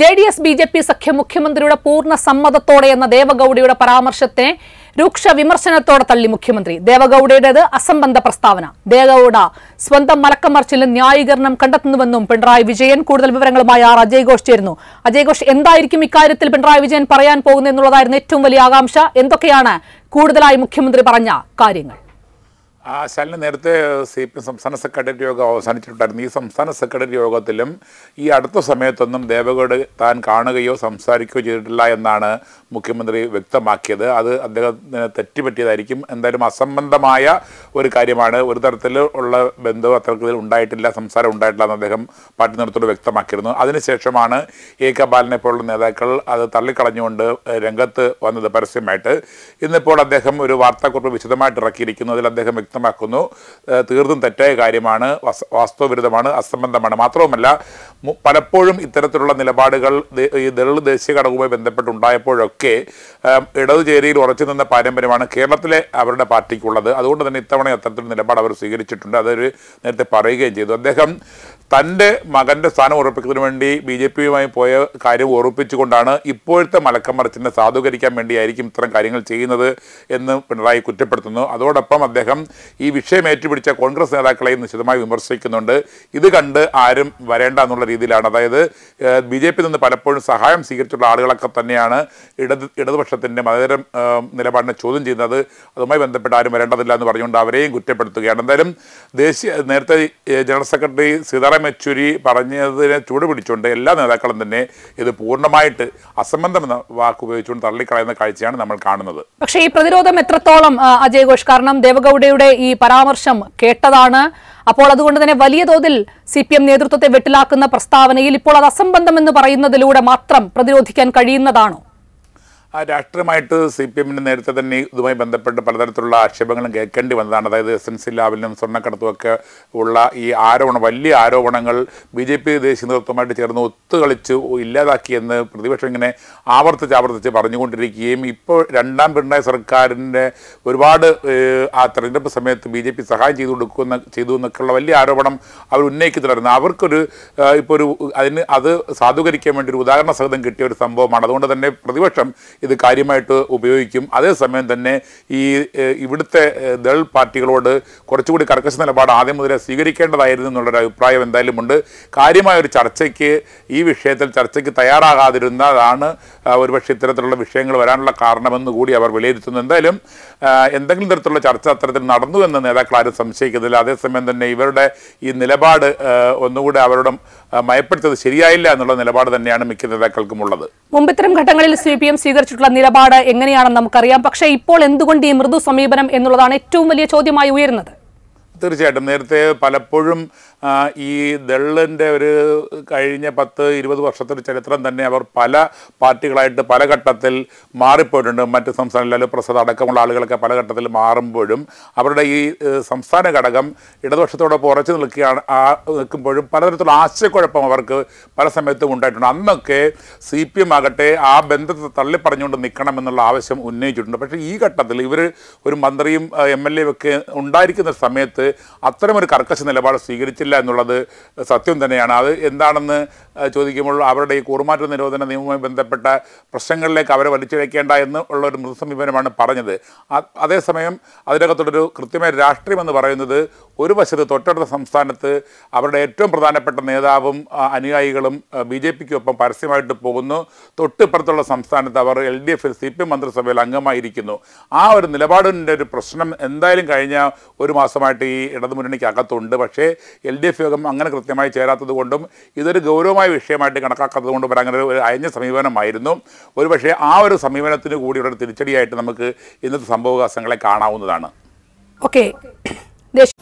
J D S B J P സഖ്യം മുഖ്യമന്ത്രിയുടെ പൂർണ്ണ സമ്മതത്തോടെ എന്ന ദേവഗൌഡയുടെ പരാമർശത്തെ രൂക്ഷ വിമർശനത്തോടെ തള്ളി മുഖ്യമന്ത്രി ദേവഗൌഡയുടേത് അസംബന്ധ പ്രസ്താവന ദേവഗൌഡ സ്വന്തം മലക്കം ന്യായീകരണം കണ്ടെത്തുന്നുവെന്നും പിണറായി വിജയൻ കൂടുതൽ വിവരങ്ങളുമായി ആർ അജയ് ഘോഷ് ചേരുന്നു അജയ് ഘോഷ് എന്തായിരിക്കും ഇക്കാര്യത്തിൽ പിണറായി വിജയൻ പറയാൻ പോകുന്നത് എന്നുള്ളതായിരുന്നു ഏറ്റവും വലിയ ആകാംക്ഷ എന്തൊക്കെയാണ് കൂടുതലായി മുഖ്യമന്ത്രി പറഞ്ഞ കാര്യങ്ങൾ ആ ശാലിന് നേരത്തെ സി പി സംസ്ഥാന സെക്രട്ടറി യോഗം അവസാനിച്ചിട്ടുണ്ടായിരുന്നു ഈ സംസ്ഥാന സെക്രട്ടറി യോഗത്തിലും ഈ അടുത്ത സമയത്തൊന്നും ദേവഗൌഡ് താൻ കാണുകയോ സംസാരിക്കുകയോ ചെയ്തിട്ടില്ല എന്നാണ് മുഖ്യമന്ത്രി വ്യക്തമാക്കിയത് അത് അദ്ദേഹത്തിന് തെറ്റുപറ്റിയതായിരിക്കും എന്തായാലും അസംബന്ധമായ ഒരു കാര്യമാണ് ഒരു തരത്തിലുള്ള ബന്ധവും അത്തരത്തിൽ ഉണ്ടായിട്ടില്ല സംസാരം ഉണ്ടായിട്ടില്ല എന്ന് അദ്ദേഹം പാർട്ടി നേതൃത്വത്തോട് വ്യക്തമാക്കിയിരുന്നു അതിനുശേഷമാണ് എ കെ ബാലനെ പോലുള്ള നേതാക്കൾ അത് തള്ളിക്കളഞ്ഞുകൊണ്ട് രംഗത്ത് വന്നത് പരസ്യമായിട്ട് ഇന്നിപ്പോൾ അദ്ദേഹം ഒരു വാർത്താക്കുറിപ്പ് വിശദമായിട്ട് ഇറക്കിയിരിക്കുന്നു അതിൽ അദ്ദേഹം വ്യക്തമാക്കുന്നു തീർത്തും തെറ്റായ കാര്യമാണ് വാസ്തവവിരുദ്ധമാണ് അസംബന്ധമാണ് മാത്രവുമല്ല പലപ്പോഴും ഇത്തരത്തിലുള്ള നിലപാടുകൾ ഈ ദളിത് ദേശീയ ഘടകവുമായി ബന്ധപ്പെട്ടുണ്ടായപ്പോഴൊക്കെ ഇടതുചേരിയിൽ ഉറച്ചു നിന്ന പാരമ്പര്യമാണ് കേരളത്തിലെ അവരുടെ പാർട്ടിക്കുള്ളത് അതുകൊണ്ട് തന്നെ ഇത്തവണ അത്തരത്തിലുള്ള നിലപാട് അവർ സ്വീകരിച്ചിട്ടുണ്ട് അതൊരു നേരത്തെ പറയുകയും ചെയ്തു അദ്ദേഹം തൻ്റെ മകൻ്റെ സ്ഥാനം ഉറപ്പിക്കുന്നതിന് വേണ്ടി ബി ജെ പിയുമായി പോയ കാര്യം ഉറപ്പിച്ചുകൊണ്ടാണ് ഇപ്പോഴത്തെ മലക്കമറച്ചിനെ സാധൂകരിക്കാൻ വേണ്ടിയായിരിക്കും ഇത്തരം കാര്യങ്ങൾ ചെയ്യുന്നത് എന്ന് പിണറായി കുറ്റപ്പെടുത്തുന്നു അതോടൊപ്പം അദ്ദേഹം ഈ വിഷയം ഏറ്റുപിടിച്ച കോൺഗ്രസ് നേതാക്കളെയും നിശിതമായി വിമർശിക്കുന്നുണ്ട് ഇത് കണ്ട് ആരും വരേണ്ട എന്നുള്ള രീതിയിലാണ് അതായത് ബി ജെ പി നിന്ന് പലപ്പോഴും സഹായം സ്വീകരിച്ചിട്ടുള്ള ആളുകളൊക്കെ തന്നെയാണ് ഇടത് ഇടതുപക്ഷത്തിൻ്റെ മതതര നിലപാടിനെ ചോദ്യം ചെയ്യുന്നത് അതുമായി ബന്ധപ്പെട്ട് ആരും വരേണ്ടതില്ല എന്ന് പറഞ്ഞുകൊണ്ട് അവരെയും കുറ്റപ്പെടുത്തുകയാണ് എന്തായാലും ദേശീയ നേരത്തെ general secretary Sitaram M Yechury പറഞ്ഞതിനെ ചൂട് പിടിച്ചുകൊണ്ട് എല്ലാ നേതാക്കളും തന്നെ ഇത് പൂർണ്ണമായിട്ട് അസംബന്ധം എന്ന വാക്ക് ഉപയോഗിച്ചുകൊണ്ട് തള്ളിക്കളയുന്ന കാഴ്ചയാണ് നമ്മൾ കാണുന്നത് പക്ഷേ ഈ പ്രതിരോധം എത്രത്തോളം അജയ് ഘോഷ് കാരണം ദേവഗൌഡയുടെ ഈ പരാമർശം കേട്ടതാണ് അപ്പോൾ അതുകൊണ്ട് തന്നെ വലിയ തോതിൽ സി പി എം നേതൃത്വത്തെ വെട്ടിലാക്കുന്ന പ്രസ്താവനയിൽ ഇപ്പോൾ അത് അസംബന്ധം എന്ന് പറയുന്നതിലൂടെ മാത്രം പ്രതിരോധിക്കാൻ കഴിയുന്നതാണോ ആ രാഷ്ട്രീയമായിട്ട് സി പി എമ്മിന് നേരത്തെ തന്നെ ഇതുമായി ബന്ധപ്പെട്ട് പലതരത്തിലുള്ള ആക്ഷേപങ്ങളും കേൾക്കേണ്ടി വന്നതാണ് അതായത് എസ് എൻ സി ലാബിലും സ്വർണ്ണക്കടത്തുമൊക്കെ ഉള്ള ഈ ആരോപണം വലിയ ആരോപണങ്ങൾ ബി ജെ പി ദേശീയ നേതൃത്വമായിട്ട് ചേർന്ന് ഒത്തുകളിച്ച് ഇല്ലാതാക്കിയെന്ന് പ്രതിപക്ഷം ഇങ്ങനെ ആവർത്തിച്ച് ആവർത്തിച്ച് പറഞ്ഞുകൊണ്ടിരിക്കുകയും ഇപ്പോൾ രണ്ടാം പിണറായി സർക്കാരിൻ്റെ ഒരുപാട് ആ തെരഞ്ഞെടുപ്പ് സമയത്ത് ബി ജെ പി സഹായം ചെയ്തു കൊടുക്കുന്ന ചെയ്തു എന്നൊക്കെയുള്ള വലിയ ആരോപണം അവർ ഉന്നയിക്കുന്നുണ്ടായിരുന്നു അവർക്കൊരു ഇപ്പോൾ ഒരു അതിന് അത് സാധൂകരിക്കാൻ വേണ്ടി ഒരു ഉദാഹരണ സഹിതം കിട്ടിയ ഒരു സംഭവമാണ് അതുകൊണ്ട് തന്നെ പ്രതിപക്ഷം ഇത് കാര്യമായിട്ട് ഉപയോഗിക്കും അതേസമയം തന്നെ ഈ ഇവിടുത്തെ ദൾ പാർട്ടികളോട് കുറച്ചുകൂടി കർക്കശ നിലപാട് ആദ്യം മുതലേ സ്വീകരിക്കേണ്ടതായിരുന്നു എന്നുള്ളൊരു അഭിപ്രായം എന്തായാലും ഉണ്ട് കാര്യമായൊരു ചർച്ചയ്ക്ക് ഈ വിഷയത്തിൽ ചർച്ചയ്ക്ക് തയ്യാറാകാതിരുന്നതാണ് ഒരുപക്ഷെ ഇത്തരത്തിലുള്ള വിഷയങ്ങൾ വരാനുള്ള കാരണമെന്ന് കൂടി അവർ വിലയിരുത്തുന്നു എന്തായാലും എന്തെങ്കിലും തരത്തിലുള്ള ചർച്ച അത്തരത്തിൽ നടന്നു എന്ന് നേതാക്കൾ ആരും സംശയിക്കുന്നില്ല അതേസമയം തന്നെ ഇവരുടെ ഈ നിലപാട് ഒന്നുകൂടി അവരുടെ മയപ്പെടുത്തത് ശരിയായില്ല എന്നുള്ള നിലപാട് തന്നെയാണ് മിക്ക ഉള്ളത് മുമ്പ് ഇത്തരം ഘട്ടങ്ങളിൽ സി പി എം സ്വീകരിച്ചിട്ടുള്ള നിലപാട് എങ്ങനെയാണെന്ന് നമുക്കറിയാം പക്ഷേ ഇപ്പോൾ എന്തുകൊണ്ട് ഈ മൃദു സമീപനം എന്നുള്ളതാണ് ഏറ്റവും വലിയ ചോദ്യമായി ഉയരുന്നത് തീർച്ചയായിട്ടും നേരത്തെ പലപ്പോഴും ഈ ദളിൻ്റെ ഒരു കഴിഞ്ഞ പത്ത് ഇരുപത് വർഷത്തെ ചരിത്രം തന്നെ അവർ പല പാർട്ടികളായിട്ട് പല ഘട്ടത്തിൽ മാറിപ്പോയിട്ടുണ്ട് മറ്റ് സംസ്ഥാനങ്ങളിലും പ്രസാദ് അടക്കമുള്ള ആളുകളൊക്കെ പല ഘട്ടത്തിൽ മാറുമ്പോഴും അവരുടെ ഈ സംസ്ഥാന ഘടകം ഇടതുപക്ഷത്തോടൊപ്പം ഉറച്ചു നിൽക്കുകയാണ് നിൽക്കുമ്പോഴും പലതരത്തിലുള്ള ആശയക്കുഴപ്പം അവർക്ക് പല സമയത്തും ഉണ്ടായിട്ടുണ്ട് അന്നൊക്കെ സി പി എം ആകട്ടെ ആ ബന്ധത്തെ തള്ളിപ്പറഞ്ഞുകൊണ്ട് നിൽക്കണം എന്നുള്ള ആവശ്യം ഉന്നയിച്ചിട്ടുണ്ട് പക്ഷേ ഈ ഘട്ടത്തിൽ ഇവർ ഒരു മന്ത്രിയും എം എൽ എ ഒക്കെ ഉണ്ടായിരിക്കുന്ന സമയത്ത് അത്തരമൊരു കർക്കശ നിലപാട് സ്വീകരിച്ചില്ല എന്നുള്ളത് സത്യം തന്നെയാണ് അത് എന്താണെന്ന് ചോദിക്കുമ്പോൾ അവരുടെ ഈ കൂറുമാറ്റ നിരോധന നിയമവുമായി ബന്ധപ്പെട്ട പ്രശ്നങ്ങളിലേക്ക് അവരെ വലിച്ചിഴക്കേണ്ട എന്ന് ഉള്ളൊരു മൃതസമീപനമാണ് പറഞ്ഞത് അതേസമയം അതിനകത്തുള്ളൊരു കൃത്യമായ രാഷ്ട്രീയം എന്ന് പറയുന്നത് ഒരു വശത്ത് തൊട്ടടുത്ത സംസ്ഥാനത്ത് അവരുടെ ഏറ്റവും പ്രധാനപ്പെട്ട നേതാവും അനുയായികളും ബി ജെ പിക്കൊപ്പം പരസ്യമായിട്ട് പോകുന്നു തൊട്ടിപ്പുറത്തുള്ള സംസ്ഥാനത്ത് അവർ എൽ ഡി എഫിൽ സി പി എം മന്ത്രിസഭയിൽ അംഗമായിരിക്കുന്നു ആ ഒരു നിലപാടിൻ്റെ ഒരു പ്രശ്നം എന്തായാലും കഴിഞ്ഞ ഒരു മാസമായിട്ട് ഈ ഇടതുമുന്നണിക്ക് അകത്തുണ്ട് പക്ഷേ എൽ ഡി എഫ് യോഗം അങ്ങനെ കൃത്യമായി ചേരാത്തത് കൊണ്ടും ഇതൊരു ഗൗരവമായ വിഷയമായിട്ട് കണക്കാക്കാത്തത് കൊണ്ടും അങ്ങനെ ഒരു അയഞ്ഞ സമീപനമായിരുന്നു ഒരു പക്ഷേ ആ ഒരു സമീപനത്തിന് കൂടി ഇവിടെ തിരിച്ചടിയായിട്ട് നമുക്ക് ഇന്നത്തെ സംഭവകാശങ്ങളെ കാണാവുന്നതാണ് ഓക്കെ